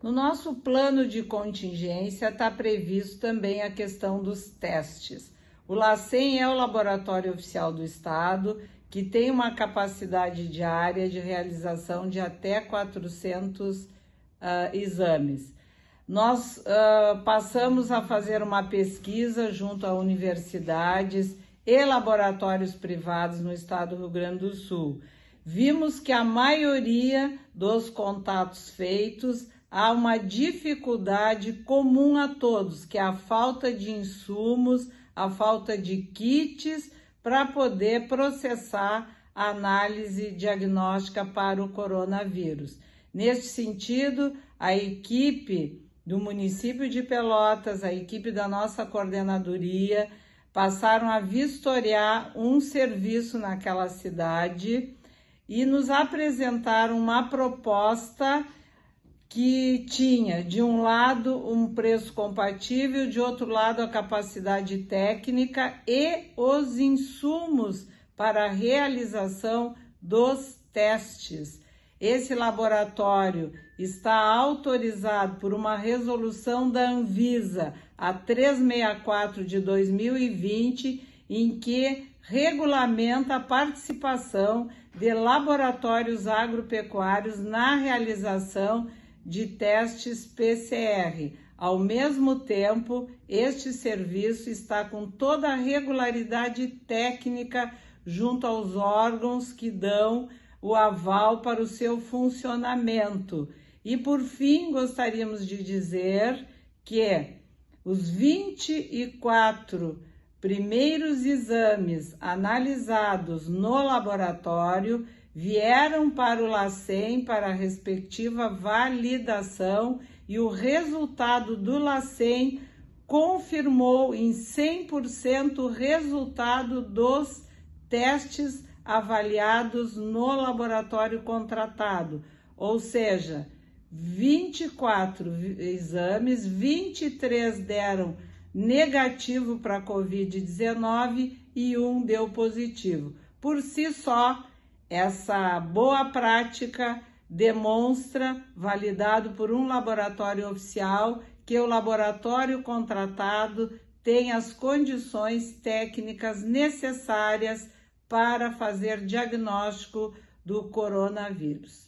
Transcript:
No nosso plano de contingência está previsto também a questão dos testes. O LACEN é o laboratório oficial do Estado que tem uma capacidade diária de realização de até 400 uh, ah, exames. Nós uh, passamos a fazer uma pesquisa junto a universidades e laboratórios privados no estado do Rio Grande do Sul. Vimos que a maioria dos contatos feitos há uma dificuldade comum a todos, que é a falta de insumos, a falta de kits para poder processar a análise diagnóstica para o coronavírus. Neste sentido, a equipe do município de Pelotas, a equipe da nossa coordenadoria, passaram a vistoriar um serviço naquela cidade e nos apresentaram uma proposta que tinha de um lado um preço compatível, de outro lado a capacidade técnica e os insumos para a realização dos testes. Esse laboratório está autorizado por uma resolução da Anvisa a 364 de 2020, em que regulamenta a participação de laboratórios agropecuários na realização de testes PCR. Ao mesmo tempo, este serviço está com toda a regularidade técnica junto aos órgãos que dão o aval para o seu funcionamento. E por fim, gostaríamos de dizer que os 24 primeiros exames analisados no laboratório vieram para o LACEN para a respectiva validação e o resultado do LACEN confirmou em 100% o resultado dos testes avaliados no laboratório contratado, ou seja, 24 exames, 23 deram negativo para COVID-19 e um deu positivo. Por si só, essa boa prática demonstra, validado por um laboratório oficial, que o laboratório contratado tem as condições técnicas necessárias para fazer diagnóstico do coronavírus.